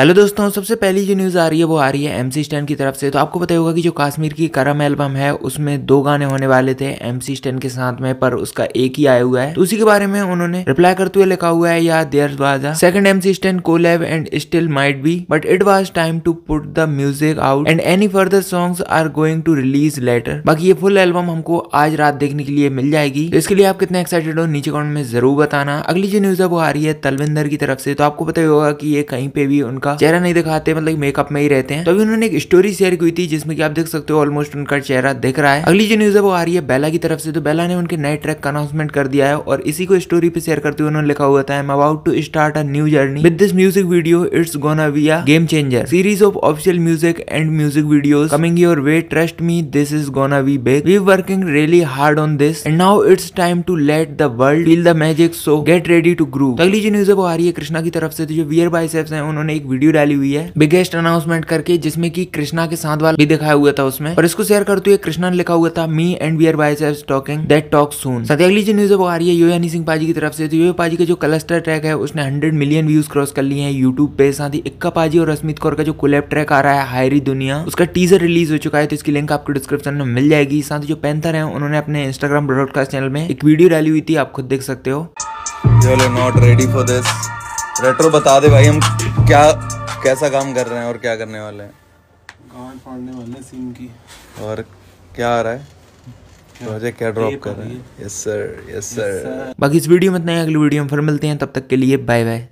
पहले दोस्तों सबसे पहली जो न्यूज़ आ रही है वो आ रही है एमसी स्टैन की तरफ से तो आपको पता होगा कि जो काश्मीर की करम एल्बम है उसमें दो गाने होने वाले थे एमसी स्टैन के साथ में पर उसका एक ही आया हुआ है तो उसी के बारे में उन्होंने रिप्लाई करते हुए लिखा हुआ है या there was second MC Stan collab and still might be but it was time to put the music out and any further songs are going to release later बाकी ये फुल एल्बम हमको आज रात देखने के लिए मिल जाएगी तो इसके लिए आप कितने एक्साइटेड हो नीचे कॉमेंट में जरूर बताना अगली जो न्यूज है वो आ रही है तलविंदर की तरफ से तो आपको पता ही होगा कि ये कहीं पे भी उनका का चेहरा नहीं दिखाते मतलब मेकअप में ही रहते हैं तभी उन्होंने एक स्टोरी शेयर की थी जिसमें आप देख सकते हो ऑलमोस्ट उनका चेहरा दिख रहा है अगली जो न्यूज है वो आ रही है बेला की तरफ से तो बेला ने उनके नए ट्रैक का अनाउंसमेंट कर दिया है और इसी को स्टोरी पे शेयर करते हुए उन्होंने लिखा हुआ था I'm about to start a new journey with this music video it's gonna be a game changer series of official music and music video coming your way trust me this is gonna be big we working really hard on this and now it's time to let the world feel the magic so get ready to groove अगली जो news है वो आ रही है कृष्णा की तरफ से तो जो वियर बाइसेप्स हैं उन्होंने एक वीडियो वीडियो डाली हुई है बिगेस्ट अनाउंसमेंट करके जिसमें की कृष्णा के साथ वाला भी दिखाया हुआ था उसमें और इसको शेयर करते हुए कृष्णा ने लिखा हुआ था me and we are vice talking that talk soon साथ अगली जो न्यूज आ रही है योयानी सिंह पाजी की तरफ से तो पाजी का जो कलस्टर ट्रैक है उसने हंड्रेड मिलियन व्यूज क्रॉस कर लिए हैं यूट्यूब पे साथ ही इक्का पाजी और रश्मित कौर का जो कोलेब ट्रैक आ रहा है हायरी दुनिया उसका टीजर रिलीज हो चुका है तो इसकी लिंक आपको डिस्क्रिप्शन में मिल जाएगी साथ ही जो पैंथर है उन्होंने अपने इंस्टाग्राम ब्रॉडकास्ट चैनल में एक वीडियो डाली हुई थी आप खुद देख सकते हो not ready for this retro बता दे भाई हम क्या कैसा काम कर रहे हैं और क्या करने वाले हैं गांड फाड़ने वाले सीन की और क्या आ रहा है प्रोजेक्ट क्या ड्रॉप कर रहे हैं यस सर यस सर बाकी इस वीडियो में इतना ही अगली वीडियो में फिर मिलते हैं तब तक के लिए बाय बाय